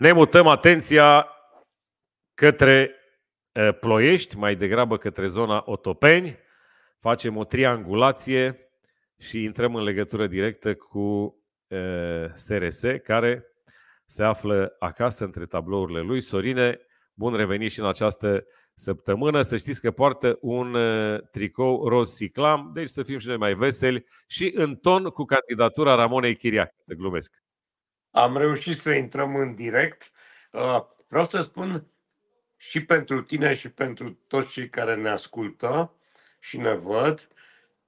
Ne mutăm atenția către Ploiești, mai degrabă către zona Otopeni. Facem o triangulație și intrăm în legătură directă cu SRS, care se află acasă între tablourile lui. Sorine, bun revenit și în această săptămână. Să știți că poartă un tricou roz ciclam, deci să fim și noi mai veseli și în ton cu candidatura Ramonei Chiriac. Să glumesc. Am reușit să intrăm în direct. Uh, vreau să spun și pentru tine și pentru toți cei care ne ascultă și ne văd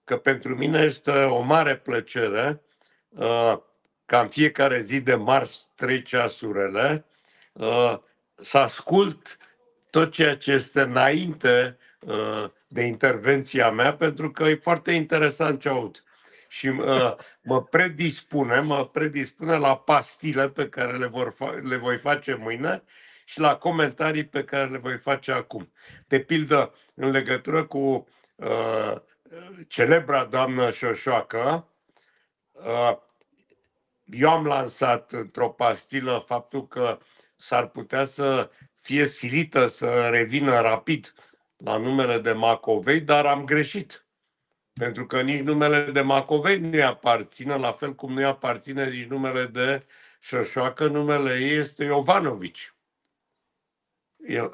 că pentru mine este o mare plăcere uh, ca în fiecare zi de marți trei ceasurile uh, să ascult tot ceea ce este înainte de intervenția mea pentru că e foarte interesant ce aud și mă, uh, mă predispune, mă predispune la pastile pe care le, vor fa- le voi face mâine și la comentarii pe care le voi face acum. De pildă, în legătură cu uh, celebra doamnă Șoșoacă, uh, eu am lansat într-o pastilă faptul că s-ar putea să fie silită să revină rapid la numele de Macovei, dar am greșit pentru că nici numele de Macovei nu aparține, la fel cum nu aparține nici numele de Șoșoacă, numele ei este Iovanovici.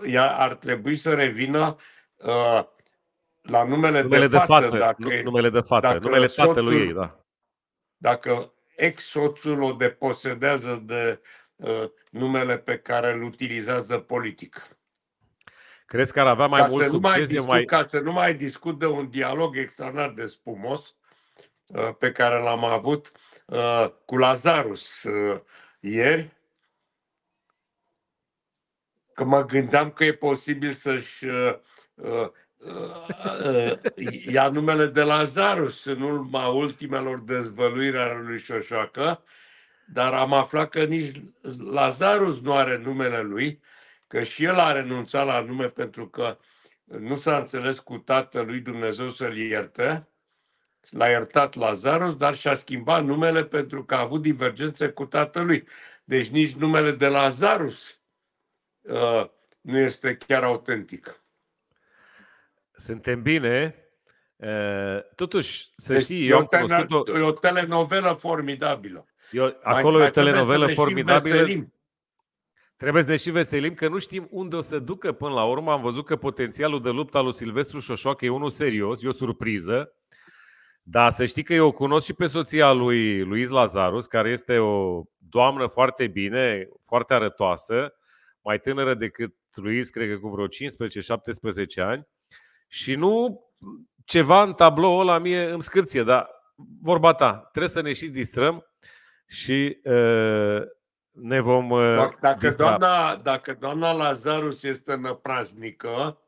Ea ar trebui să revină uh, la numele, numele de, de fată. dacă, numele de fată, dacă numele soțul, tatălui ei, da. Dacă ex-soțul o deposedează de uh, numele pe care îl utilizează politic. Crezi că ar avea mai ca mult să nu mai, discut, mai... Ca să nu mai discut de un dialog extraordinar de spumos uh, pe care l-am avut uh, cu Lazarus uh, ieri, că mă gândeam că e posibil să-și ia numele de Lazarus în urma ultimelor dezvăluiri ale lui Șoșoacă, dar am aflat că nici Lazarus nu are numele lui, că și el a renunțat la nume pentru că nu s-a înțeles cu Tatălui Dumnezeu să-l iertă, l-a iertat Lazarus, dar și-a schimbat numele pentru că a avut divergențe cu Tatălui. Deci nici numele de Lazarus uh, nu este chiar autentic. Suntem bine. Uh, totuși, să deci, știi, eu, eu am o, o telenovelă formidabilă. Eu, acolo mai, e o telenovelă formidabilă Trebuie să ne și veselim că nu știm unde o să ducă până la urmă. Am văzut că potențialul de luptă al lui Silvestru Șoșoacă e unul serios, e o surpriză. Dar să știi că eu cunosc și pe soția lui Luis Lazarus, care este o doamnă foarte bine, foarte arătoasă, mai tânără decât Luis, cred că cu vreo 15-17 ani. Și nu ceva în tablou ăla mie îmi scârție, dar vorba ta, trebuie să ne și distrăm și uh, ne vom uh, Dacă, dacă, doamna, dacă doamna Lazarus este năpraznică,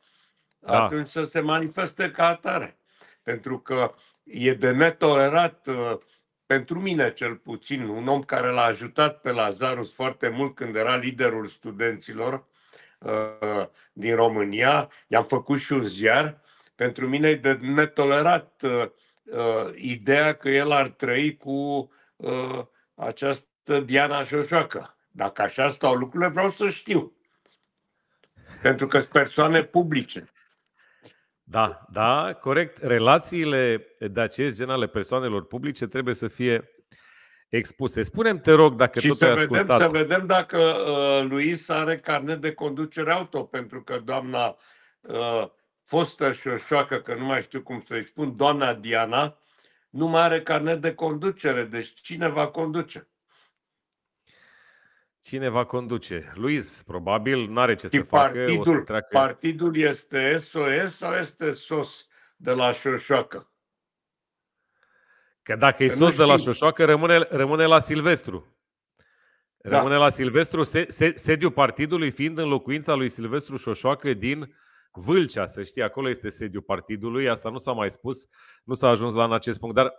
da. atunci să se manifeste ca atare. Pentru că e de netolerat, uh, pentru mine cel puțin, un om care l-a ajutat pe Lazarus foarte mult când era liderul studenților uh, din România, i-am făcut și un ziar, pentru mine e de netolerat ideea că el ar trăi cu această stă Diana joacă. Dacă așa stau lucrurile, vreau să știu. Pentru că sunt persoane publice. Da, da, corect. Relațiile de acest gen ale persoanelor publice trebuie să fie expuse. Spunem, te rog, dacă și tot să ai vedem, ascultat. să vedem dacă uh, Luis are carnet de conducere auto, pentru că doamna uh, fostă șoacă, că nu mai știu cum să-i spun, doamna Diana, nu mai are carnet de conducere, deci cine va conduce? Cine va conduce? Luis, probabil, nu are ce să partidul, deci facă. O să treacă... Partidul este SOS sau este SOS de la Șoșoacă? Că dacă e SOS de la Șoșoacă, rămâne, rămâne la Silvestru. Da. Rămâne da. la Silvestru, se, se, sediul partidului fiind în locuința lui Silvestru Șoșoacă din Vâlcea, să știi, acolo este sediul partidului, asta nu s-a mai spus, nu s-a ajuns la în acest punct. Dar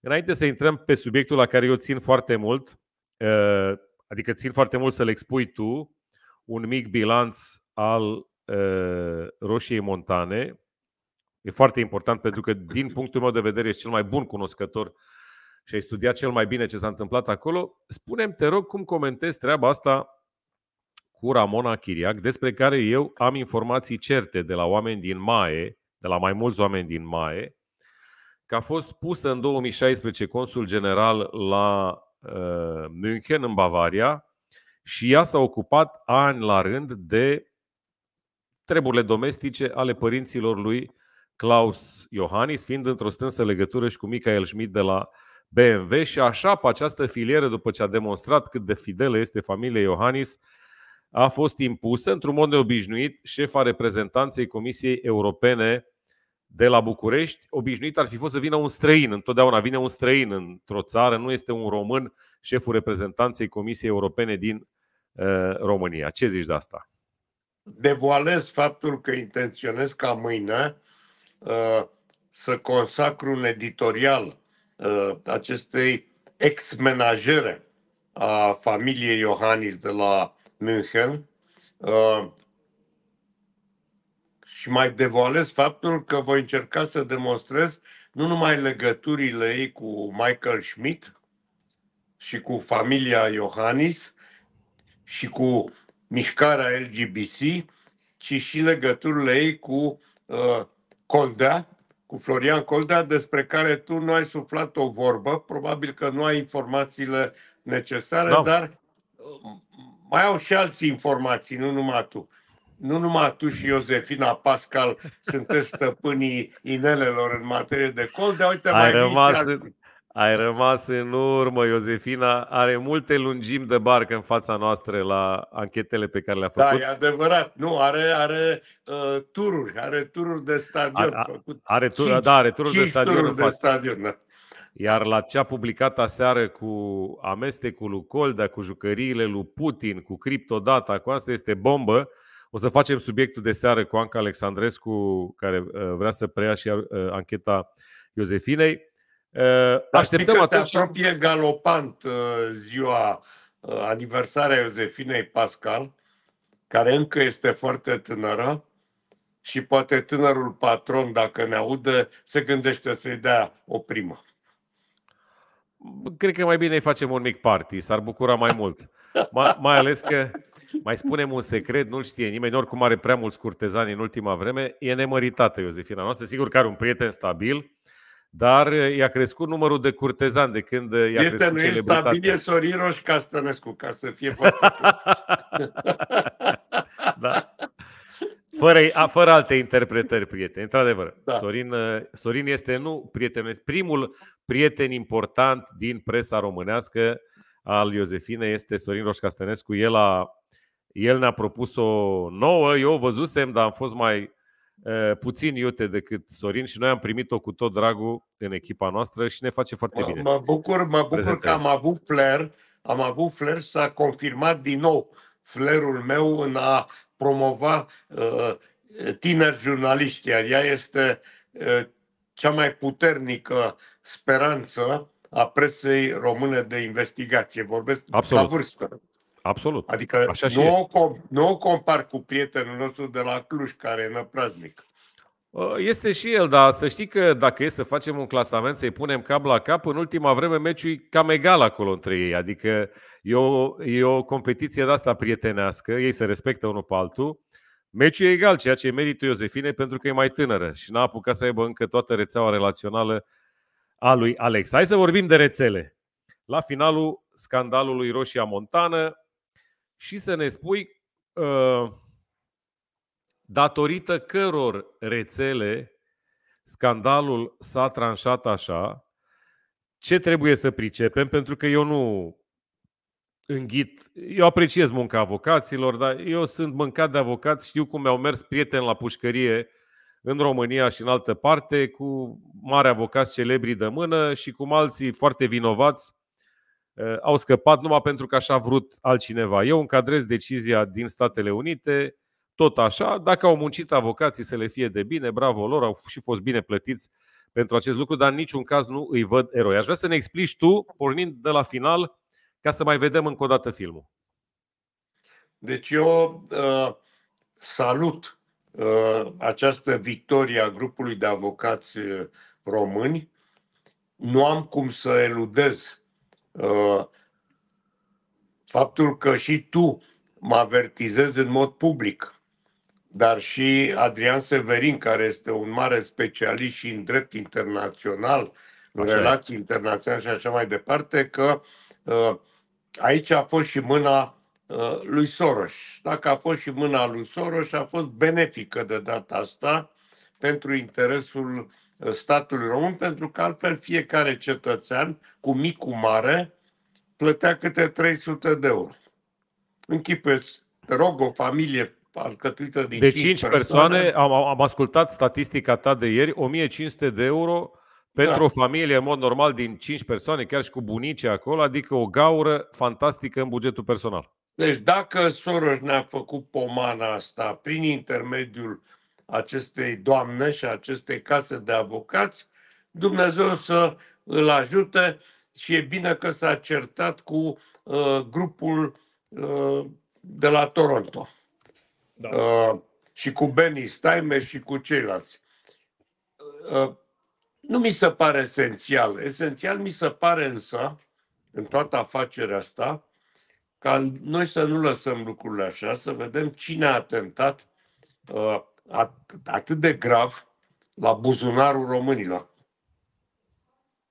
înainte să intrăm pe subiectul la care eu țin foarte mult, ă, Adică țin foarte mult să le expui tu un mic bilanț al uh, roșiei montane. E foarte important pentru că, din punctul meu de vedere, ești cel mai bun cunoscător și ai studiat cel mai bine ce s-a întâmplat acolo. Spune-mi, te rog, cum comentezi treaba asta cu Ramona Chiriac, despre care eu am informații certe de la oameni din MAE, de la mai mulți oameni din MAE, că a fost pusă în 2016 consul general la Uh, München, în Bavaria, și ea s-a ocupat ani la rând de treburile domestice ale părinților lui Klaus Iohannis, fiind într-o strânsă legătură și cu Michael Schmidt de la BMW și așa pe această filieră, după ce a demonstrat cât de fidelă este familia Iohannis, a fost impusă într-un mod neobișnuit șefa reprezentanței Comisiei Europene de la București, obișnuit ar fi fost să vină un străin. Întotdeauna vine un străin într-o țară, nu este un român șeful reprezentanței Comisiei Europene din uh, România. Ce zici de asta? Devoalez faptul că intenționez ca mâine uh, să consacru un editorial uh, acestei ex-menajere a familiei Iohannis de la München, uh, și mai devoalez faptul că voi încerca să demonstrez nu numai legăturile ei cu Michael Schmidt și cu familia Iohannis și cu mișcarea LGBT, ci și legăturile ei cu uh, Coldea, cu Florian Coldea, despre care tu nu ai suflat o vorbă, probabil că nu ai informațiile necesare, da. dar uh, mai au și alții informații, nu numai tu nu numai tu și Iosefina Pascal sunteți stăpânii inelelor în materie de col, dar uite, ai mai rămas, în, ai rămas în urmă, Iosefina. Are multe lungimi de barcă în fața noastră la anchetele pe care le-a da, făcut. Da, e adevărat. Nu, are, are uh, tururi, are tururi de stadion. Are, are, tur, cinci, da, are tururi de stadion. Tururi de stadion da. Iar la ce a publicat aseară cu amestecul lui Coldea, cu jucăriile lui Putin, cu criptodata, cu asta este bombă. O să facem subiectul de seară cu Anca Alexandrescu, care uh, vrea să preia și uh, ancheta Iosefinei. Uh, așteptăm că atunci... se apropie galopant ziua aniversarea Iosefinei Pascal, care încă este foarte tânără și poate tânărul patron, dacă ne audă, se gândește să-i dea o primă. Cred că mai bine îi facem un mic party, s-ar bucura mai mult. Mai, mai ales că mai spunem un secret, nu-l știe nimeni, oricum are prea mulți curtezani în ultima vreme, e nemăritată Iosefina noastră, sigur că are un prieten stabil, dar i-a crescut numărul de curtezani de când i-a Prieten crescut nu e stabil, e Sorin Roș Castănescu, ca să fie foarte da. Fără, a, fără alte interpretări, prieteni. Într-adevăr, da. Sorin, uh, Sorin este nu prieten, primul prieten important din presa românească al Iosefine este Sorin Castănescu. El, a, el ne-a propus o nouă, eu o văzusem, dar am fost mai uh, puțin iute decât Sorin și noi am primit-o cu tot dragul în echipa noastră și ne face foarte bine. Mă bucur, mă bucur Prezența. că am avut flair, am avut flair, s-a confirmat din nou flerul meu în a promova uh, tineri jurnaliști, iar ea este uh, cea mai puternică speranță a presei române de investigație. Vorbesc Absolut. la vârstă. Absolut. Adică Așa nu, o comp nu o compar cu prietenul nostru de la Cluj, care e năpraznic. Ă, este și el, dar să știi că dacă e să facem un clasament, să-i punem cap la cap, în ultima vreme meciul e cam egal acolo între ei. Adică e o, e o competiție de asta prietenească, ei se respectă unul pe altul. Meciul e egal, ceea ce meritul Iosefine pentru că e mai tânără și n-a apucat să aibă încă toată rețeaua relațională a lui Alex. Hai să vorbim de rețele. La finalul scandalului Roșia Montană și să ne spui uh, datorită căror rețele scandalul s-a tranșat așa, ce trebuie să pricepem, pentru că eu nu înghit. Eu apreciez munca avocaților, dar eu sunt mâncat de avocați, știu cum mi-au mers prieteni la pușcărie în România și în altă parte, cu mari avocați celebri de mână și cum alții foarte vinovați uh, au scăpat numai pentru că așa a vrut altcineva. Eu încadrez decizia din Statele Unite, tot așa, dacă au muncit avocații să le fie de bine, bravo lor, au și fost bine plătiți pentru acest lucru, dar în niciun caz nu îi văd eroi. Aș vrea să ne explici tu, pornind de la final, ca să mai vedem încă o dată filmul. Deci eu uh, salut Uh, această victorie a grupului de avocați uh, români, nu am cum să eludez uh, faptul că și tu mă avertizezi în mod public, dar și Adrian Severin, care este un mare specialist și în drept internațional, în relații internaționale și așa mai departe, că aici a fost și mâna Uh, lui Soros. Dacă a fost și mâna lui Soros, a fost benefică de data asta pentru interesul uh, statului român, pentru că altfel fiecare cetățean, cu mic, cu mare, plătea câte 300 de euro. Închipeți, te rog, o familie alcătuită din de 5, 5 persoane. persoane am, am ascultat statistica ta de ieri, 1500 de euro pentru da. o familie, în mod normal, din 5 persoane, chiar și cu bunici acolo, adică o gaură fantastică în bugetul personal. Deci dacă Soros ne-a făcut pomana asta prin intermediul acestei doamne și acestei case de avocați, Dumnezeu să îl ajute și e bine că s-a certat cu uh, grupul uh, de la Toronto da. uh, și cu Benny Steimer și cu ceilalți. Uh, nu mi se pare esențial. Esențial mi se pare însă, în toată afacerea asta, ca noi să nu lăsăm lucrurile așa, să vedem cine a atentat uh, atât de grav la buzunarul românilor.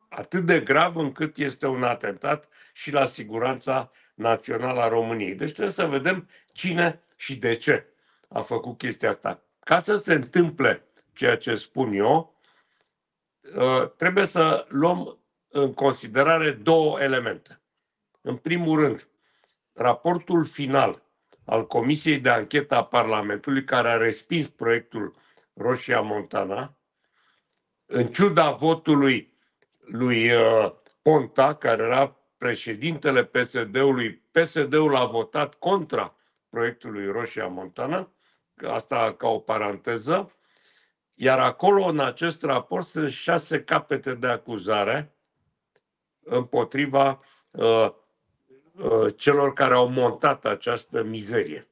Atât de grav încât este un atentat și la siguranța națională a României. Deci trebuie să vedem cine și de ce a făcut chestia asta. Ca să se întâmple ceea ce spun eu, uh, trebuie să luăm în considerare două elemente. În primul rând, raportul final al Comisiei de Anchetă a Parlamentului, care a respins proiectul Roșia Montana, în ciuda votului lui uh, Ponta, care era președintele PSD-ului, PSD-ul a votat contra proiectului Roșia Montana, asta ca o paranteză, iar acolo, în acest raport, sunt șase capete de acuzare împotriva uh, Uh, celor care au montat această mizerie.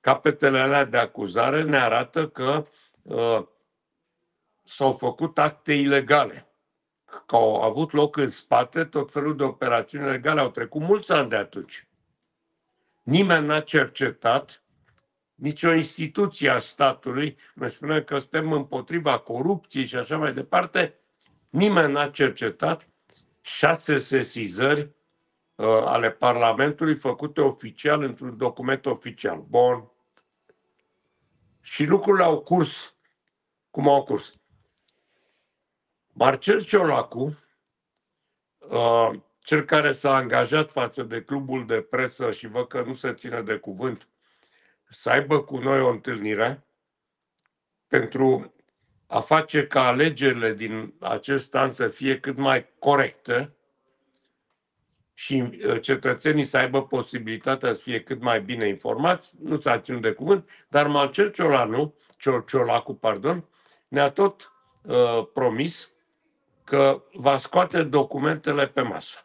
Capetele alea de acuzare ne arată că uh, s-au făcut acte ilegale, că au avut loc în spate tot felul de operațiuni legale. Au trecut mulți ani de atunci. Nimeni n-a cercetat, nicio instituție a statului, noi spunem că suntem împotriva corupției și așa mai departe, nimeni n-a cercetat șase sesizări Uh, ale Parlamentului făcute oficial într-un document oficial. Bun. Și lucrurile au curs cum au curs. Marcel Ciolacu, uh, cel care s-a angajat față de clubul de presă și văd că nu se ține de cuvânt, să aibă cu noi o întâlnire pentru a face ca alegerile din acest an să fie cât mai corecte, și uh, cetățenii să aibă posibilitatea să fie cât mai bine informați, nu s-a ținut de cuvânt, dar Malcer Ciolanu, Ciolacu, pardon, ne-a tot uh, promis că va scoate documentele pe masă.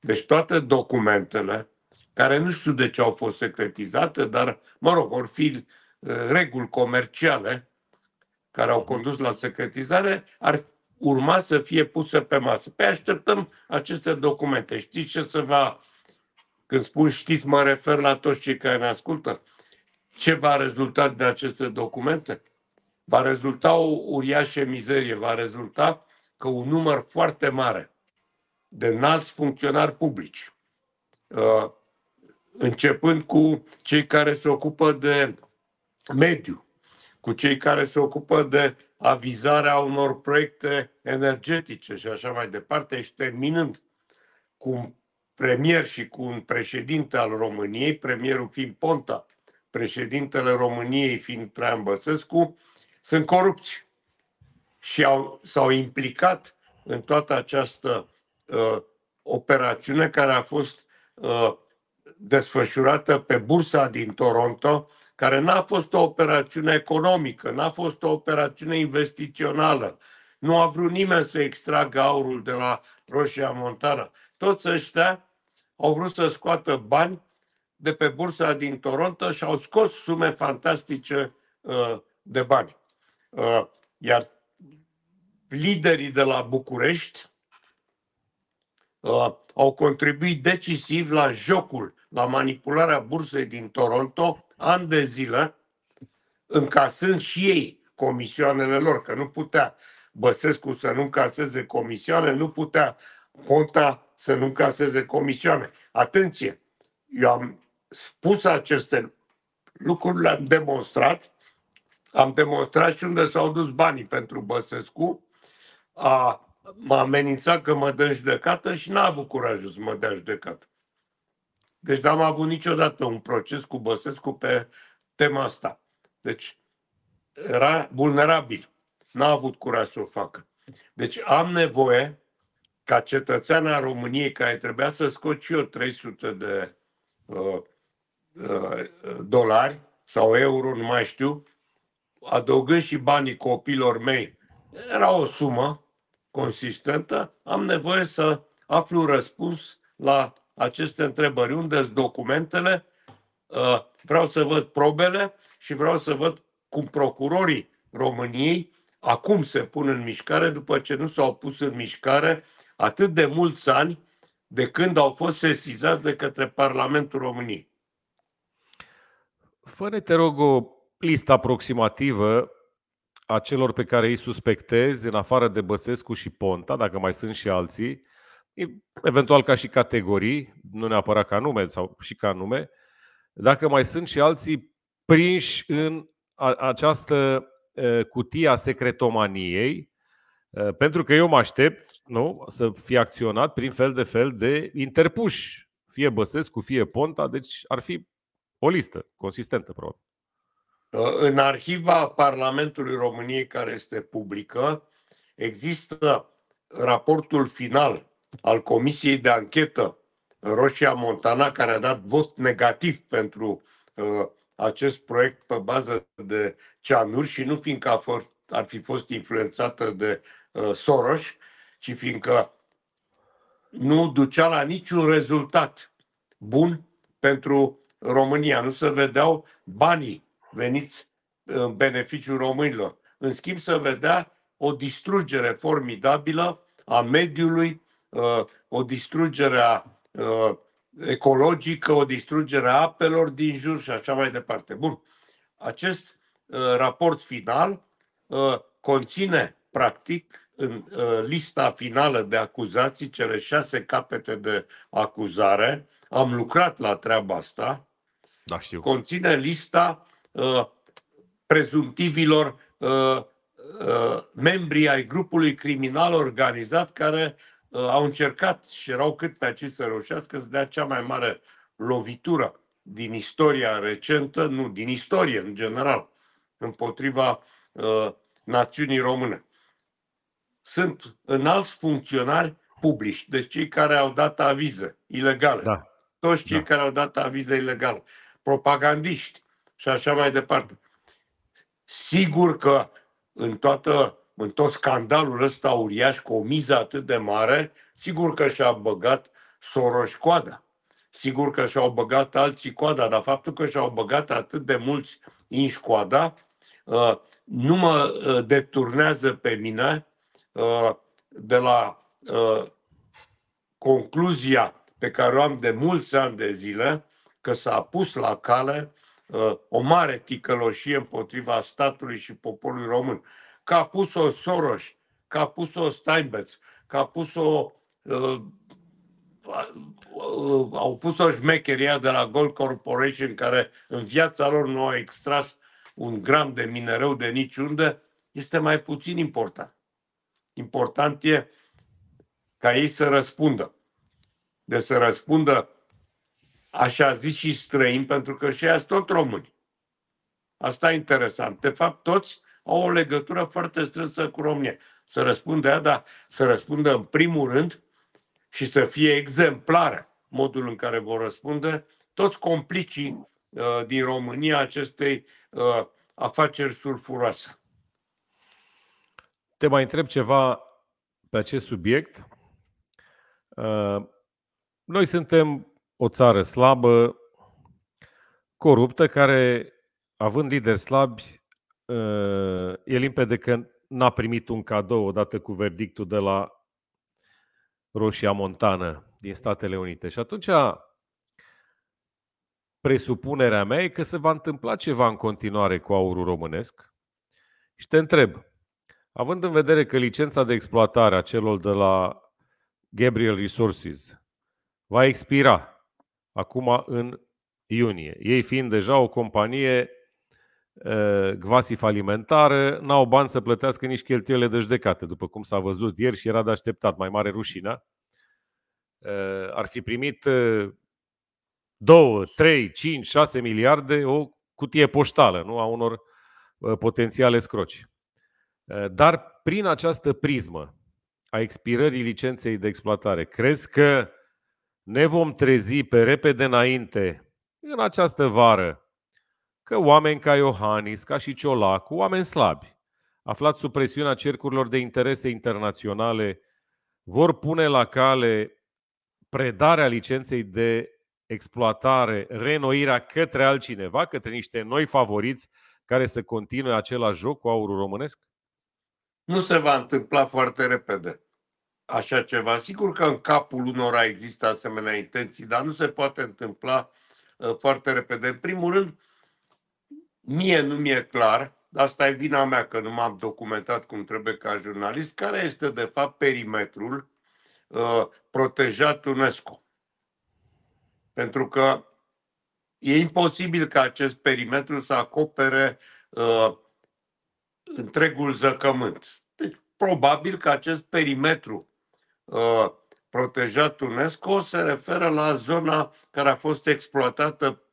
Deci toate documentele, care nu știu de ce au fost secretizate, dar, mă rog, vor fi uh, reguli comerciale care au condus la secretizare, ar urma să fie pusă pe masă. Pe așteptăm aceste documente. Știți ce se va, când spun știți, mă refer la toți cei care ne ascultă, ce va rezulta de aceste documente? Va rezulta o uriașă mizerie, va rezulta că un număr foarte mare de înalți funcționari publici, uh, începând cu cei care se ocupă de mediu, cu cei care se ocupă de avizarea unor proiecte energetice și așa mai departe și terminând cu un premier și cu un președinte al României, premierul fiind Ponta, președintele României fiind Traian Băsescu, sunt corupți și au, s-au implicat în toată această uh, operațiune care a fost uh, desfășurată pe bursa din Toronto care n-a fost o operațiune economică, n-a fost o operațiune investițională. Nu a vrut nimeni să extragă aurul de la Roșia Montana. Toți ăștia au vrut să scoată bani de pe bursa din Toronto și au scos sume fantastice uh, de bani. Uh, iar liderii de la București uh, au contribuit decisiv la jocul, la manipularea bursei din Toronto, ani de zile, încasând și ei comisioanele lor, că nu putea Băsescu să nu încaseze comisioane, nu putea Ponta să nu încaseze comisioane. Atenție! Eu am spus aceste lucruri, le-am demonstrat, am demonstrat și unde s-au dus banii pentru Băsescu, a, m-a amenințat că mă dă judecată și n-a avut curajul să mă dea judecată. Deci n-am avut niciodată un proces cu Băsescu pe tema asta. Deci era vulnerabil. N-a avut curaj să o facă. Deci am nevoie ca cetățean al României care trebuia să scot și eu 300 de uh, uh, dolari sau euro, nu mai știu, adăugând și banii copilor mei, era o sumă consistentă, am nevoie să aflu răspuns la aceste întrebări. Unde sunt documentele? Uh, vreau să văd probele și vreau să văd cum procurorii României acum se pun în mișcare după ce nu s-au pus în mișcare atât de mulți ani de când au fost sesizați de către Parlamentul României. Fără te rog o listă aproximativă a celor pe care îi suspectezi, în afară de Băsescu și Ponta, dacă mai sunt și alții, eventual ca și categorii, nu neapărat ca nume sau și ca nume, dacă mai sunt și alții prinși în această cutie a secretomaniei, pentru că eu mă aștept nu, să fie acționat prin fel de fel de interpuși, fie Băsescu, fie Ponta, deci ar fi o listă consistentă, probabil. În arhiva Parlamentului României, care este publică, există raportul final al Comisiei de Anchetă Roșia Montana, care a dat vot negativ pentru uh, acest proiect pe bază de ceanuri și nu fiindcă a fost, ar fi fost influențată de uh, Soros, ci fiindcă nu ducea la niciun rezultat bun pentru România. Nu se vedeau banii veniți în beneficiul românilor. În schimb, se vedea o distrugere formidabilă a mediului, o distrugere a uh, ecologică, o distrugere a apelor din jur și așa mai departe. Bun. Acest uh, raport final uh, conține, practic, în lista finală de acuzații, cele șase capete de acuzare, am lucrat la treaba asta, da, știu. conține lista prezumtivilor membrii membri ai grupului criminal organizat care Uh, au încercat și erau cât pe aici să reușească să dea cea mai mare lovitură din istoria recentă, nu, din istorie în general, împotriva uh, națiunii române. Sunt înalți funcționari publici, deci cei care au dat avize ilegale, da. toți cei da. care au dat avize ilegale, propagandiști și așa mai departe. Sigur că în toată în tot scandalul ăsta uriaș, cu o miză atât de mare, sigur că și-a băgat Soros coada. Sigur că și-au băgat alții coada, dar faptul că și-au băgat atât de mulți în coada, ă, nu mă ă, deturnează pe mine ă, de la concluzia pe care o am de mulți ani de zile, că s-a pus la cale o mare ticăloșie împotriva statului și poporului român că a pus-o Soros, că a pus-o Steinbeck, că a pus-o uh, uh, au pus-o șmecheria de la Gold Corporation, care în viața lor nu au extras un gram de minereu de niciunde, este mai puțin important. Important e ca ei să răspundă. De să răspundă așa zis și străini, pentru că și ei sunt tot români. Asta e interesant. De fapt, toți au o legătură foarte strânsă cu România. Să răspundă ea, dar să răspundă în primul rând și să fie exemplară modul în care vor răspunde toți complicii uh, din România acestei uh, afaceri sulfuroase. Te mai întreb ceva pe acest subiect. Uh, noi suntem o țară slabă, coruptă, care, având lideri slabi, e limpede că n-a primit un cadou odată cu verdictul de la Roșia Montană din Statele Unite. Și atunci presupunerea mea e că se va întâmpla ceva în continuare cu aurul românesc. Și te întreb, având în vedere că licența de exploatare a celor de la Gabriel Resources va expira acum în iunie, ei fiind deja o companie Eh, gvasif alimentară, n-au bani să plătească nici cheltuielile de judecată, după cum s-a văzut ieri și era de așteptat, mai mare rușinea. Eh, ar fi primit 2, 3, 5, 6 miliarde o cutie poștală nu a unor eh, potențiale scroci. Dar prin această prismă a expirării licenței de exploatare, crezi că ne vom trezi pe repede înainte, în această vară, că oameni ca Iohannis, ca și Ciolacu, oameni slabi, aflați sub presiunea cercurilor de interese internaționale, vor pune la cale predarea licenței de exploatare, renoirea către altcineva, către niște noi favoriți care să continue același joc cu aurul românesc? Nu se va întâmpla foarte repede așa ceva. Sigur că în capul unora există asemenea intenții, dar nu se poate întâmpla uh, foarte repede. În primul rând, Mie nu mi-e clar, asta e vina mea că nu m-am documentat cum trebuie ca jurnalist, care este de fapt perimetrul uh, protejat UNESCO. Pentru că e imposibil ca acest perimetru să acopere uh, întregul zăcământ. Deci, probabil că acest perimetru uh, protejat UNESCO se referă la zona care a fost exploatată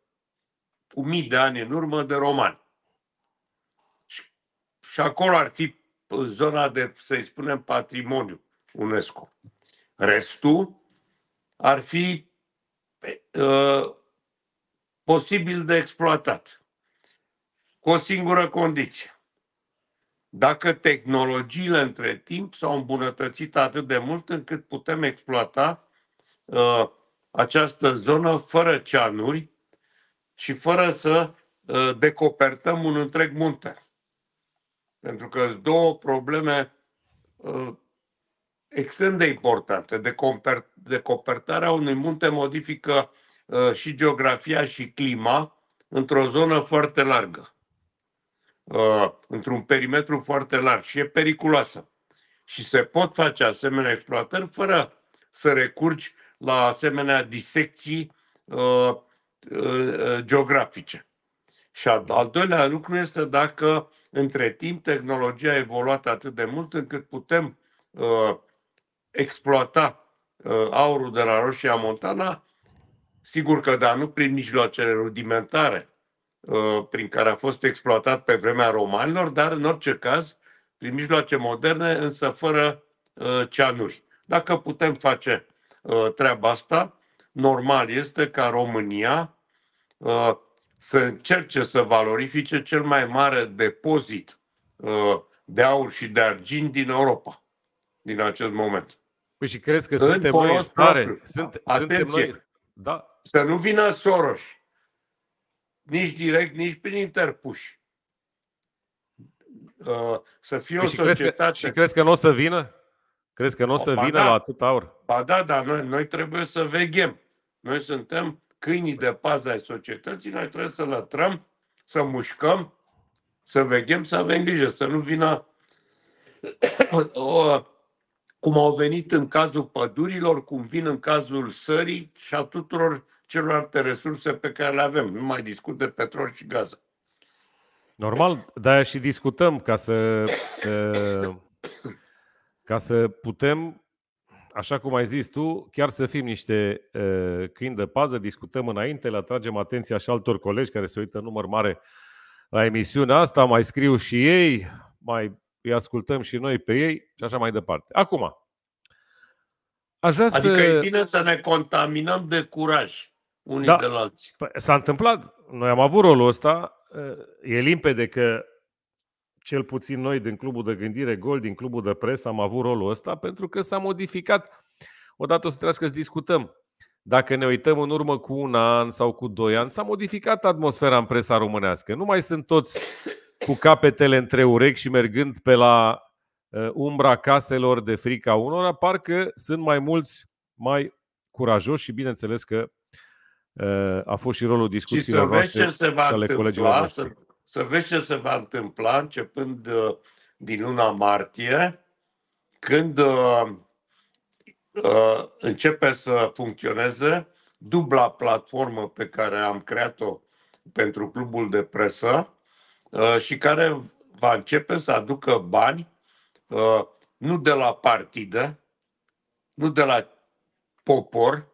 cu mii de ani în urmă de romani. Și acolo ar fi zona de, să-i spunem, patrimoniu UNESCO. Restul ar fi uh, posibil de exploatat. Cu o singură condiție. Dacă tehnologiile între timp s-au îmbunătățit atât de mult încât putem exploata uh, această zonă fără ceanuri, și fără să ă, decopertăm un întreg munte. Pentru că sunt două probleme ă, extrem de importante. Decopertarea unui munte modifică ă, și geografia și clima într-o zonă foarte largă, într-un perimetru foarte larg și e periculoasă. Și se pot face asemenea exploatări fără să recurgi la asemenea disecții Uh, uh, geografice. Și al doilea lucru este dacă între timp tehnologia a evoluat atât de mult încât putem uh, exploata uh, aurul de la Roșia Montana, sigur că da, nu prin mijloacele rudimentare uh, prin care a fost exploatat pe vremea romanilor, dar în orice caz prin mijloace moderne, însă fără uh, ceanuri. Dacă putem face uh, treaba asta, normal este ca România uh, să încerce să valorifice cel mai mare depozit uh, de aur și de argint din Europa din acest moment. Păi și crezi că în suntem noi stare? Sunt, Atenție! Suntem noi... Da. Să nu vină Soros. Nici direct, nici prin interpuși. Uh, să fie păi o și societate... Crezi că, și crezi că nu o să vină? Crezi că nu o să vină da. la atât aur? Ba da, dar noi, noi trebuie să veghem. Noi suntem câinii de pază ai societății, noi trebuie să lătrăm, să mușcăm, să veghem, să avem grijă, să nu vină o, cum au venit în cazul pădurilor, cum vin în cazul sării și a tuturor celorlalte resurse pe care le avem. Nu mai discut de petrol și gaz. Normal, dar și discutăm ca să uh, ca să putem, așa cum ai zis tu, chiar să fim niște uh, câini de pază, discutăm înainte, le atragem atenția și altor colegi care se uită în număr mare la emisiunea asta, mai scriu și ei, mai îi ascultăm și noi pe ei și așa mai departe. Acum, aș vrea adică să... e bine să ne contaminăm de curaj unii da, de la alții. Păi, s-a întâmplat, noi am avut rolul ăsta, eh, e limpede că cel puțin noi din clubul de gândire Gol, din clubul de presă, am avut rolul ăsta pentru că s-a modificat. Odată o să trească să discutăm. Dacă ne uităm în urmă cu un an sau cu doi ani, s-a modificat atmosfera în presa românească. Nu mai sunt toți cu capetele între urechi și mergând pe la uh, umbra caselor de frica unora, parcă sunt mai mulți mai curajoși și bineînțeles că uh, a fost și rolul discuțiilor noastre și ale colegilor noștri. Să să vezi ce se va întâmpla începând uh, din luna martie, când uh, uh, începe să funcționeze dubla platformă pe care am creat-o pentru clubul de presă și care va începe să aducă bani nu de la partidă, nu de la popor,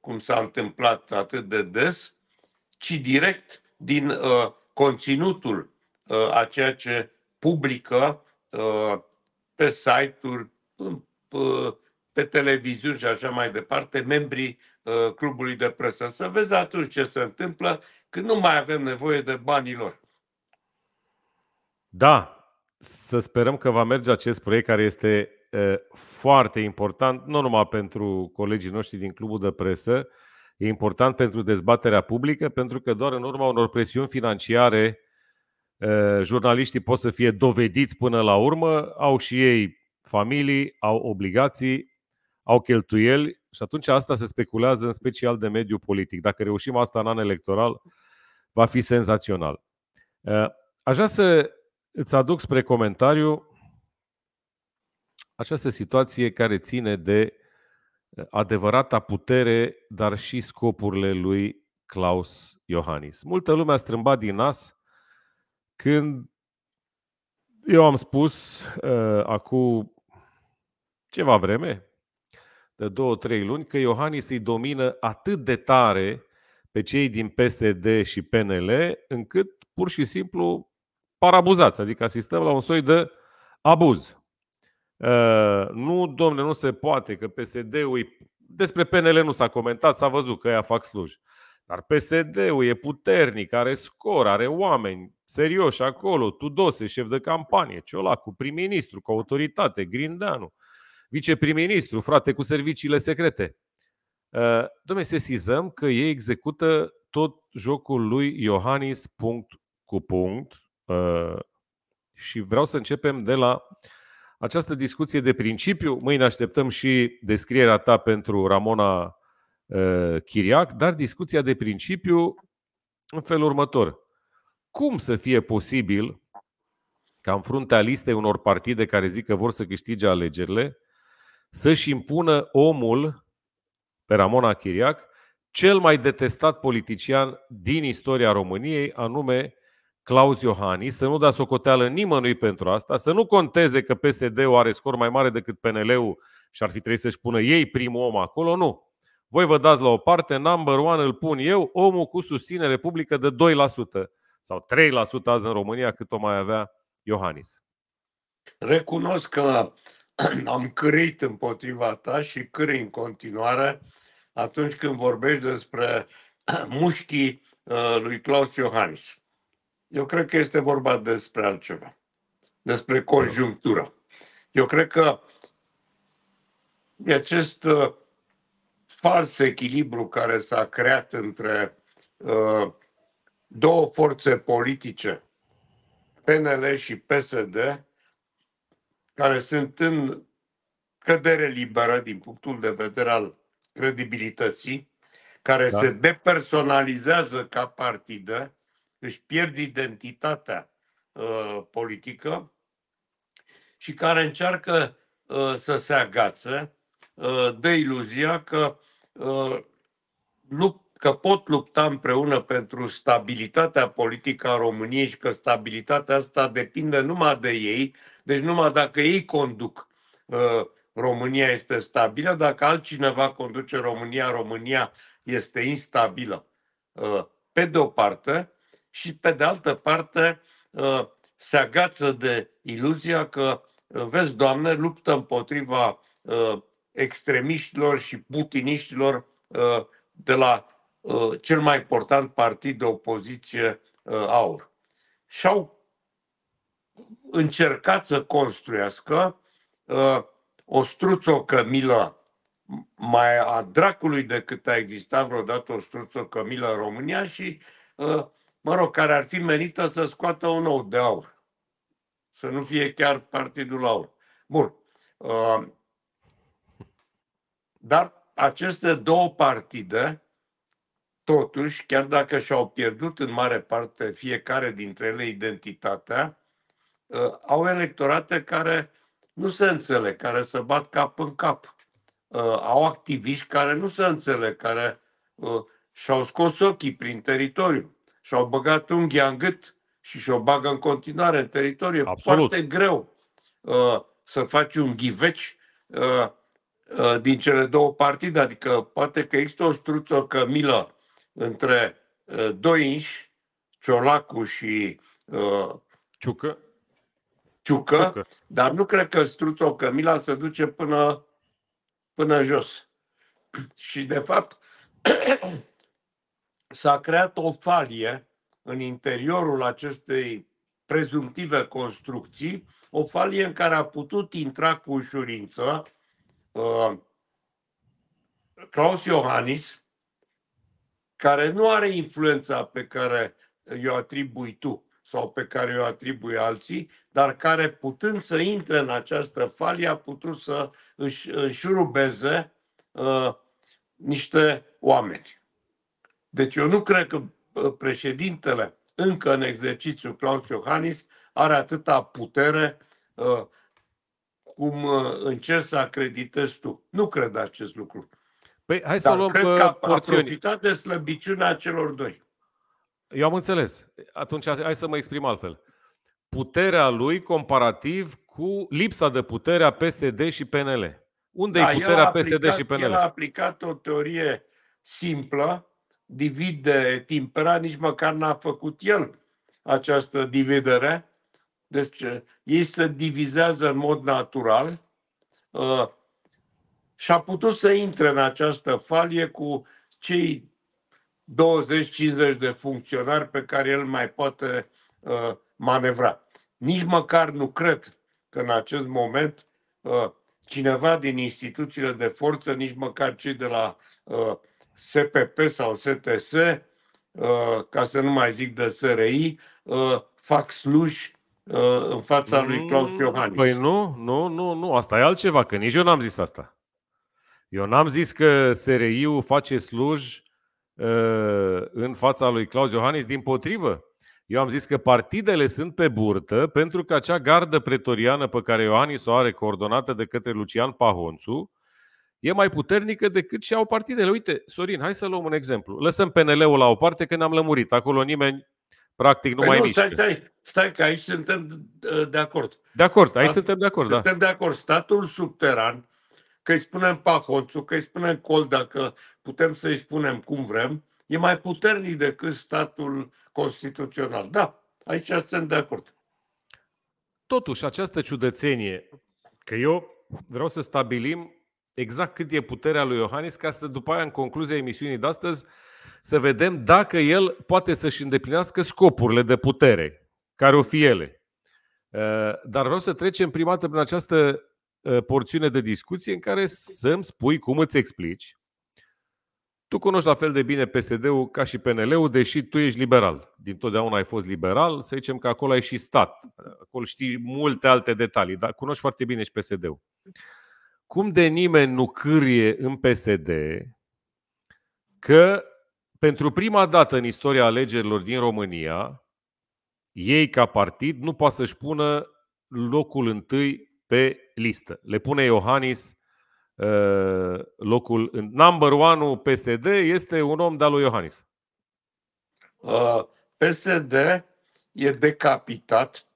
cum s-a întâmplat atât de des, ci direct din conținutul uh, a ceea ce publică uh, pe site-uri, uh, pe televiziuni și așa mai departe, membrii clubului de presă. Să vezi atunci ce se întâmplă când nu mai avem nevoie de banii lor. Da, să sperăm că va merge acest proiect care este foarte important, nu numai pentru colegii noștri din clubul de presă, e important pentru dezbaterea publică, pentru că doar în urma unor presiuni financiare jurnaliștii pot să fie dovediți până la urmă, au și ei familii, au obligații, au cheltuieli și atunci asta se speculează în special de mediu politic. Dacă reușim asta în an electoral, va fi senzațional. Aș vrea să îți aduc spre comentariu această situație care ține de adevărata putere, dar și scopurile lui Klaus Iohannis. Multă lume a strâmbat din nas când eu am spus uh, acum ceva vreme, de două, trei luni, că Iohannis îi domină atât de tare pe cei din PSD și PNL, încât pur și simplu parabuzați, adică asistăm la un soi de abuz. Uh, nu, domne, nu se poate că PSD-ul despre PNL nu s-a comentat, s-a văzut că ea fac sluj. Dar PSD-ul e puternic, are scor, are oameni serioși acolo, Tudose, șef de campanie, Ciolacu, prim-ministru cu autoritate, grindanu, viceprim-ministru, frate cu serviciile secrete. Uh, domne, sesizăm că ei execută tot jocul lui Iohannis punct cu punct uh, și vreau să începem de la uh, această discuție de principiu. Mâine așteptăm și descrierea ta pentru Ramona uh, Chiriac, dar discuția de principiu în felul următor. Cum să fie posibil ca în fruntea listei unor partide care zic că vor să câștige alegerile, să-și impună omul, pe Ramona Chiriac, cel mai detestat politician din istoria României, anume Claus Iohannis, să nu dea socoteală nimănui pentru asta, să nu conteze că PSD-ul are scor mai mare decât PNL-ul și ar fi trebuit să-și pună ei primul om acolo, nu. Voi vă dați la o parte, number one îl pun eu, omul cu susținere publică de 2% sau 3% azi în România, cât o mai avea Iohannis. Recunosc că am cărit împotriva ta și câri în continuare atunci când vorbești despre mușchii uh, lui Claus Iohannis. Eu cred că este vorba despre altceva, despre conjunctură. Eu cred că acest uh, fals echilibru care s-a creat între uh, două forțe politice, PNL și PSD, care sunt în cădere liberă din punctul de vedere al credibilității, care da. se depersonalizează ca partidă, își pierd identitatea uh, politică și care încearcă uh, să se agațe uh, de iluzia că, că pot lupta împreună pentru stabilitatea politică a României și că stabilitatea asta depinde numai de ei, deci numai dacă ei conduc România este stabilă, dacă altcineva conduce România, România este instabilă. Pe de o parte, și pe de altă parte uh, se agață de iluzia că, uh, vezi, Doamne, luptă împotriva uh, extremiștilor și putiniștilor de la cel mai important partid de opoziție, AUR. Și au încercat să construiască o cămilă mai a dracului decât a existat vreodată o cămilă în România și mă rog, care ar fi merită să scoată un nou de aur. Să nu fie chiar Partidul Aur. Bun. Uh, dar aceste două partide, totuși, chiar dacă și-au pierdut în mare parte fiecare dintre ele identitatea, uh, au electorate care nu se înțeleg, care se bat cap în cap. Uh, au activiști care nu se înțeleg, care și-au scos ochii prin teritoriu și-au băgat unghia în gât și și-o bagă în continuare în teritoriu. Absolut. Foarte greu uh, să faci un ghiveci uh, uh, din cele două partide. Adică poate că există o struță, o cămilă între uh, doi Ciolacu și uh, Ciucă. Ciucă, Ciucă, dar nu cred că struțul Cămila se duce până, până jos. Și, de fapt, s-a creat o falie în interiorul acestei prezumtive construcții, o falie în care a putut intra cu ușurință uh, Claus Iohannis, care nu are influența pe care i-o atribui tu sau pe care o atribuie alții, dar care putând să intre în această falie a putut să își înșurubeze uh, niște oameni. Deci eu nu cred că președintele, încă în exercițiu Claus Iohannis, are atâta putere ă, cum ă, încerc să acreditezi tu. Nu cred acest lucru. Păi, hai să Dar luăm cred ă, că a, porțiuni. a profitat de slăbiciunea celor doi. Eu am înțeles. Atunci hai să mă exprim altfel. Puterea lui comparativ cu lipsa de putere a PSD și PNL. Unde da, e puterea aplicat, PSD și PNL? El a aplicat o teorie simplă divide timpera, nici măcar n-a făcut el această dividere. Deci uh, ei se divizează în mod natural uh, și a putut să intre în această falie cu cei 20-50 de funcționari pe care el mai poate uh, manevra. Nici măcar nu cred că în acest moment cineva din instituțiile de forță, nici măcar cei de la uh, SPP sau STS, uh, ca să nu mai zic de SRI, uh, fac sluși uh, în fața lui Claus mm, Iohannis. Păi nu, nu, nu, nu, asta e altceva, că nici eu n-am zis asta. Eu n-am zis că SRI-ul face sluj în fața lui Claus Iohannis, din potrivă. Eu am zis că partidele sunt pe burtă pentru că acea gardă pretoriană pe care Iohannis o are coordonată de către Lucian Pahonțu e mai puternică decât și au partidele. Uite, Sorin, hai să luăm un exemplu. Lăsăm PNL-ul la o parte că ne-am lămurit. Acolo nimeni practic nu păi mai nu, stai, mișcă. stai, stai, că aici suntem uh, de acord. De acord, Stat, aici suntem de acord, da. Suntem da. de acord. Statul subteran, că îi spunem Pahonțu, că îi spunem col, dacă putem să îi spunem cum vrem, e mai puternic decât statul constituțional. Da, aici suntem de acord. Totuși, această ciudățenie, că eu vreau să stabilim exact cât e puterea lui Iohannis ca să după aia în concluzia emisiunii de astăzi să vedem dacă el poate să-și îndeplinească scopurile de putere, care o fi ele. Uh, dar vreau să trecem prima dată prin această uh, porțiune de discuție în care să-mi spui cum îți explici. Tu cunoști la fel de bine PSD-ul ca și PNL-ul, deși tu ești liberal. Din totdeauna ai fost liberal, să zicem că acolo ai și stat. Acolo știi multe alte detalii, dar cunoști foarte bine și PSD-ul cum de nimeni nu cârie în PSD că pentru prima dată în istoria alegerilor din România, ei ca partid nu poate să-și pună locul întâi pe listă. Le pune Iohannis uh, locul în... Number one PSD este un om de-al lui Iohannis. Uh, ă, PSD e decapitat,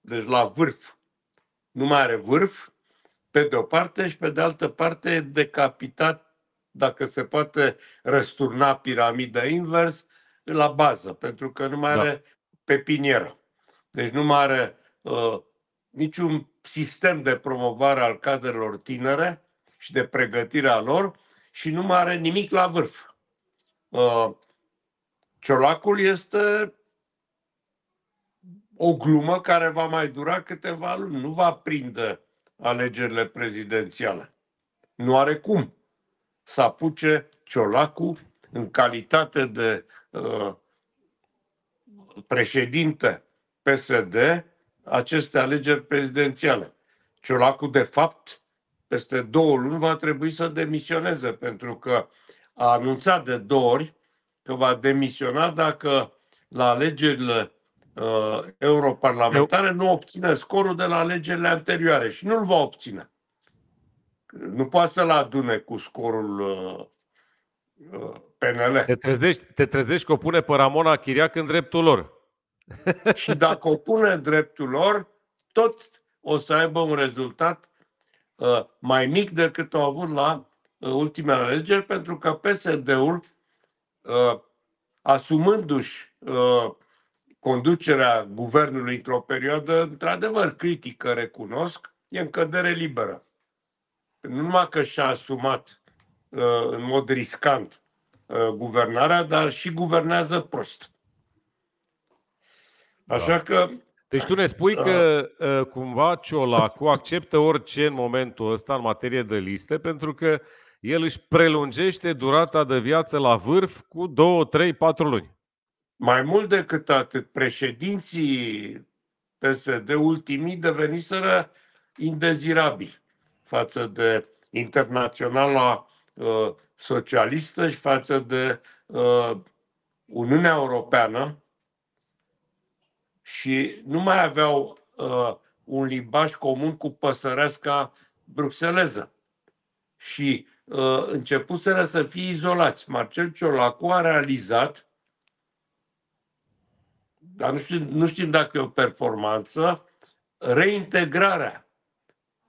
deci la vârf. Nu mai are vârf, pe de o parte și pe de altă parte decapitat, dacă se poate răsturna piramida invers, la bază, pentru că nu mai da. are da. pepinieră. Deci nu mai are uh, niciun sistem de promovare al cadrelor tinere și de pregătirea lor și nu mai are nimic la vârf. Uh, Ciolacul este o glumă care va mai dura câteva luni, nu va prinde alegerile prezidențiale. Nu are cum să apuce Ciolacu în calitate de uh, președinte PSD aceste alegeri prezidențiale. Ciolacu, de fapt, peste două luni va trebui să demisioneze, pentru că a anunțat de două ori că va demisiona dacă la alegerile uh, europarlamentare nu obține scorul de la alegerile anterioare și nu-l va obține. Nu poate să-l adune cu scorul uh, uh, PNL. Te trezești, te trezești că o pune pe Ramona Chiriac în dreptul lor. și dacă o pune în dreptul lor, tot o să aibă un rezultat uh, mai mic decât au avut la uh, ultimele alegeri, pentru că PSD-ul, uh, asumându-și uh, conducerea guvernului într-o perioadă, într-adevăr, critică, recunosc, e în cădere liberă. Nu numai că și-a asumat uh, în mod riscant uh, guvernarea, dar și guvernează prost. Da. Așa da. că... Deci tu ne spui că uh, cumva Ciolacu acceptă orice în momentul ăsta în materie de liste, pentru că el își prelungește durata de viață la vârf cu 2, 3, 4 luni. Mai mult decât atât, președinții PSD ultimii deveniseră indezirabili față de internaționala uh, socialistă și față de uh, Uniunea Europeană și nu mai aveau uh, un limbaj comun cu păsăreasca bruxeleză. Și uh, începuseră să fie izolați. Marcel Ciolacu a realizat dar nu știm, nu știm dacă e o performanță, reintegrarea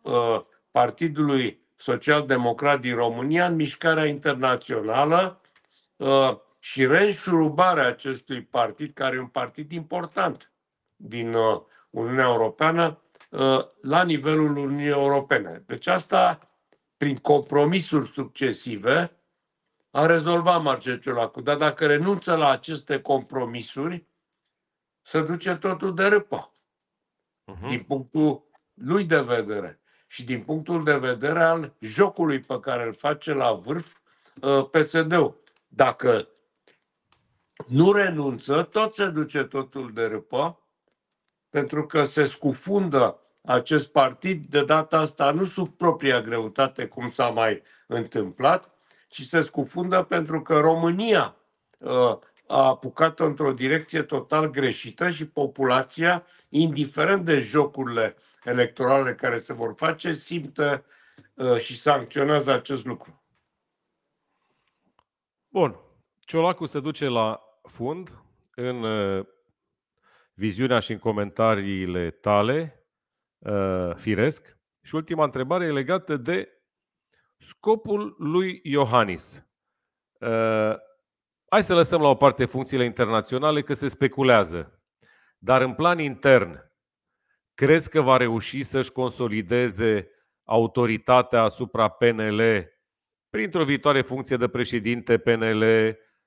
uh, Partidului Social-Democrat din România în mișcarea internațională uh, și reînșurubarea acestui partid, care e un partid important din uh, Uniunea Europeană, uh, la nivelul Uniunii Europene. Deci asta, prin compromisuri succesive, a rezolvat Marcel Ciolacu. Dar dacă renunță la aceste compromisuri, să duce totul de râpă. Uh-huh. Din punctul lui de vedere și din punctul de vedere al jocului pe care îl face la vârf uh, PSD-ul. Dacă nu renunță, tot se duce totul de râpă, pentru că se scufundă acest partid de data asta nu sub propria greutate, cum s-a mai întâmplat, ci se scufundă pentru că România uh, a apucat-o într-o direcție total greșită și populația, indiferent de jocurile electorale care se vor face, simtă uh, și sancționează acest lucru. Bun. Ciolacu se duce la fund în uh, viziunea și în comentariile tale, uh, firesc. Și ultima întrebare e legată de scopul lui Iohannis. Hai să lăsăm la o parte funcțiile internaționale, că se speculează. Dar în plan intern, crezi că va reuși să-și consolideze autoritatea asupra PNL printr-o viitoare funcție de președinte PNL,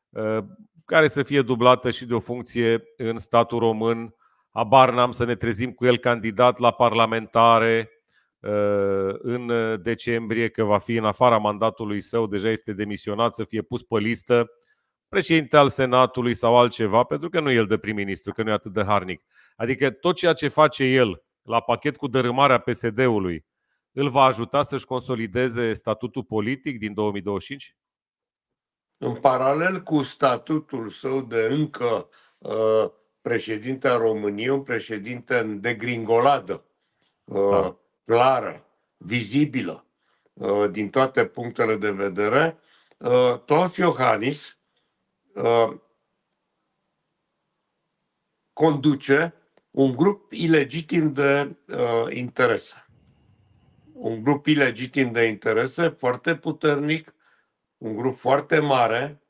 uh, care să fie dublată și de o funcție în statul român. Abar n-am să ne trezim cu el candidat la parlamentare uh, în decembrie, că va fi în afara mandatului său, deja este demisionat să fie pus pe listă președinte al Senatului sau altceva, pentru că nu e el de prim-ministru, că nu e atât de harnic. Adică tot ceea ce face el la pachet cu dărâmarea PSD-ului îl va ajuta să-și consolideze statutul politic din 2025? În paralel cu statutul său de încă uh, președinte a României, un președinte în degringoladă, uh, da. clară, vizibilă, uh, din toate punctele de vedere, uh, Claus Iohannis, Uh, conduce un grup ilegitim de uh, interese. Un grup ilegitim de interese foarte puternic, un grup foarte mare.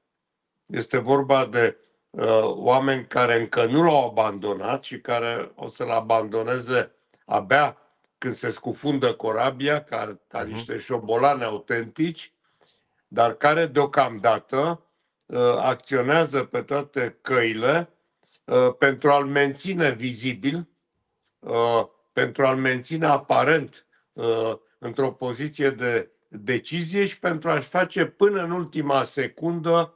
Este vorba de uh, oameni care încă nu l-au abandonat și care o să-l abandoneze abia când se scufundă corabia, ca, mhm. ca niște șobolani autentici, dar care deocamdată Uh, acționează pe toate căile uh, pentru a-l menține vizibil, uh, pentru a-l menține aparent într-o poziție de decizie și pentru a-și face până în ultima secundă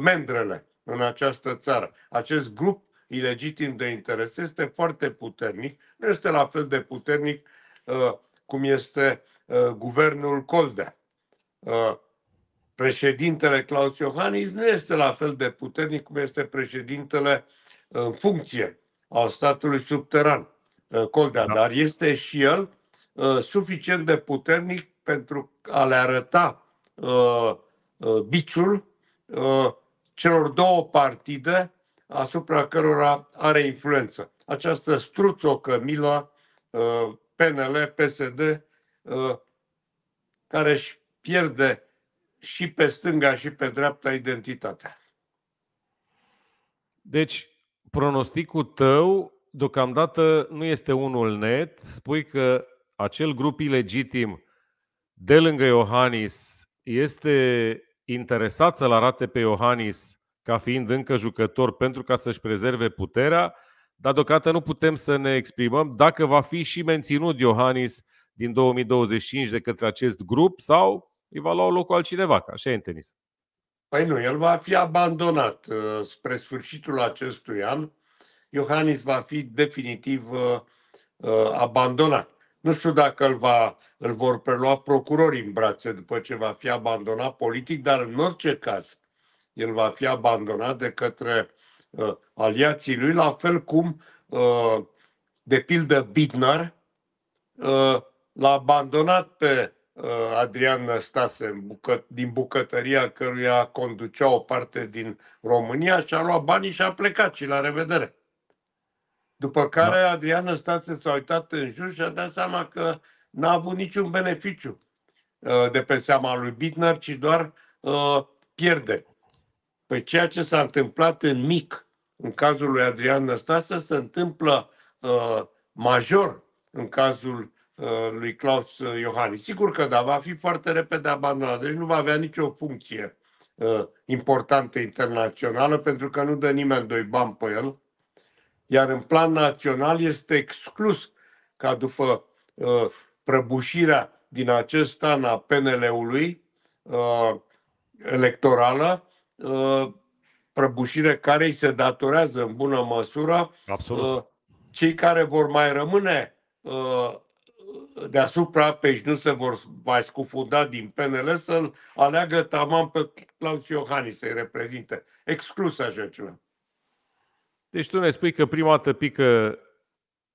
mendrele în această țară. Acest grup ilegitim de interes este foarte puternic, nu este la fel de puternic cum este guvernul Coldea președintele Claus Iohannis nu este la fel de puternic cum este președintele uh, în funcție al statului subteran uh, Coldea, da. dar este și el uh, suficient de puternic pentru a le arăta biciul celor două partide asupra cărora are influență. Această struțocă milă PNL, PSD, care își pierde și pe stânga și pe dreapta identitatea. Deci, pronosticul tău deocamdată nu este unul net. Spui că acel grup ilegitim de lângă Iohannis este interesat să-l arate pe Iohannis ca fiind încă jucător pentru ca să-și prezerve puterea, dar deocamdată nu putem să ne exprimăm dacă va fi și menținut Iohannis din 2025 de către acest grup sau îi va lua locul altcineva, ca așa e în tenis. Păi nu, el va fi abandonat uh, spre sfârșitul acestui an. Iohannis va fi definitiv uh, uh, abandonat. Nu știu dacă îl, va, îl vor prelua procurorii în brațe după ce va fi abandonat politic, dar în orice caz el va fi abandonat de către uh, aliații lui, la fel cum, uh, de pildă, Bidnar uh, l-a abandonat pe Uh, Adrian Năstase din bucătăria căruia conducea o parte din România și a luat banii și a plecat și la revedere. După care da. Adrian Năstase s-a uitat în jur și a dat seama că n-a avut niciun beneficiu uh, de pe seama lui Bitner, ci doar uh, pierde. Pe păi ceea ce s-a întâmplat în mic, în cazul lui Adrian Năstase, se întâmplă major în cazul Uh, lui Claus uh, Iohannis. Sigur că da, va fi foarte repede abandonat, deci nu va avea nicio funcție uh, importantă internațională, pentru că nu dă nimeni doi bani pe el, iar în plan național este exclus ca după uh, prăbușirea din acest an a PNL-ului uh, electorală, uh, prăbușire care îi se datorează în bună măsură Absolut. cei care vor mai rămâne deasupra apei și nu se vor mai scufunda din PNL să-l aleagă tamam pe Claus Iohannis să-i reprezinte. Exclus așa ceva. Deci tu ne spui că prima dată pică,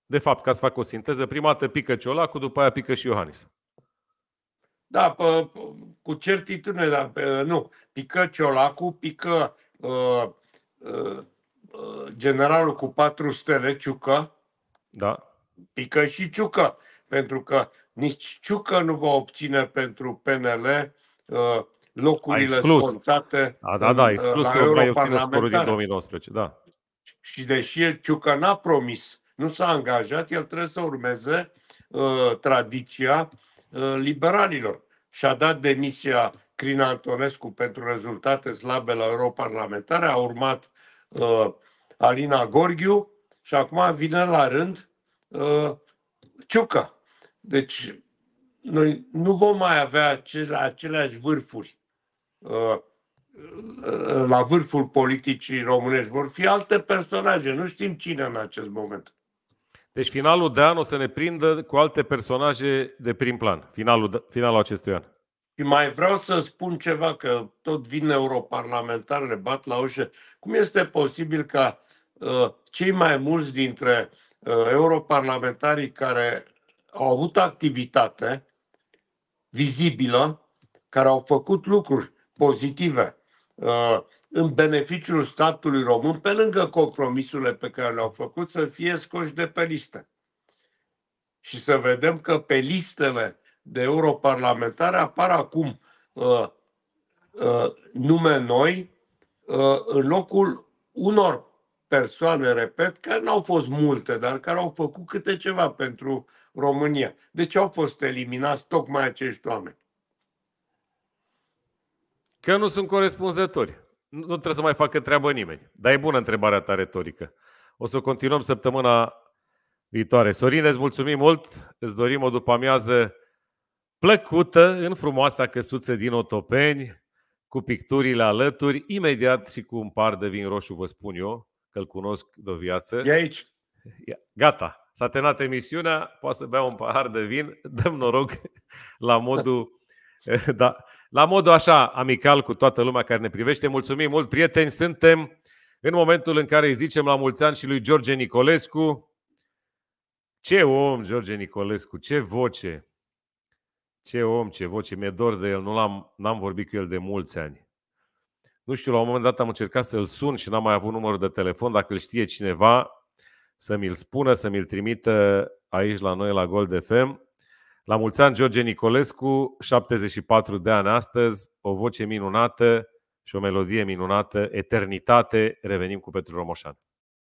de fapt, ca să fac o sinteză, prima dată pică Ciolacu, după aia pică și Iohannis. Da, pă, cu certitudine, dar pă, nu. Pică Ciolacu, pică uh, uh, generalul cu patru stele, Ciucă. Da. Pică și Ciucă pentru că nici Ciucă nu va obține pentru PNL uh, locurile sponțate da, da, da, exclus la europarlamentare. din 2019, da. Și deși el Ciucă n-a promis, nu s-a angajat, el trebuie să urmeze uh, tradiția uh, liberalilor. Și-a dat demisia Crina Antonescu pentru rezultate slabe la europarlamentare, a urmat uh, Alina Gorghiu și acum vine la rând uh, Ciucă. Deci, noi nu vom mai avea acele, aceleași vârfuri uh, uh, la vârful politicii românești. Vor fi alte personaje, nu știm cine în acest moment. Deci finalul de an o să ne prindă cu alte personaje de prim plan, finalul, finalul acestui an. Și mai vreau să spun ceva, că tot vin europarlamentarele, bat la ușă. Cum este posibil ca uh, cei mai mulți dintre uh, europarlamentarii care au avut activitate vizibilă, care au făcut lucruri pozitive uh, în beneficiul statului român, pe lângă compromisurile pe care le-au făcut, să fie scoși de pe listă. Și să vedem că pe listele de europarlamentare apar acum uh, uh, nume noi uh, în locul unor persoane, repet, care n-au fost multe, dar care au făcut câte ceva pentru România. De ce au fost eliminați tocmai acești oameni? Că nu sunt corespunzători. Nu trebuie să mai facă treabă nimeni. Dar e bună întrebarea ta retorică. O să continuăm săptămâna viitoare. Sorin, îți mulțumim mult. Îți dorim o după amiază plăcută în frumoasa căsuță din Otopeni, cu picturile alături, imediat și cu un par de vin roșu, vă spun eu, că-l cunosc de o viață. E aici. Gata. S-a terminat emisiunea, poate să bea un pahar de vin, dăm noroc la modul, da, la modul așa amical cu toată lumea care ne privește. Mulțumim mult, prieteni, suntem în momentul în care îi zicem la mulți ani și lui George Nicolescu. Ce om, George Nicolescu, ce voce! Ce om, ce voce, mi-e dor de el, nu l-am, n-am vorbit cu el de mulți ani. Nu știu, la un moment dat am încercat să-l sun și n-am mai avut numărul de telefon, dacă îl știe cineva, să mi-l spună, să mi-l trimită aici la noi la Gold FM. La mulți ani, George Nicolescu, 74 de ani astăzi, o voce minunată și o melodie minunată, eternitate, revenim cu Petru Romoșan.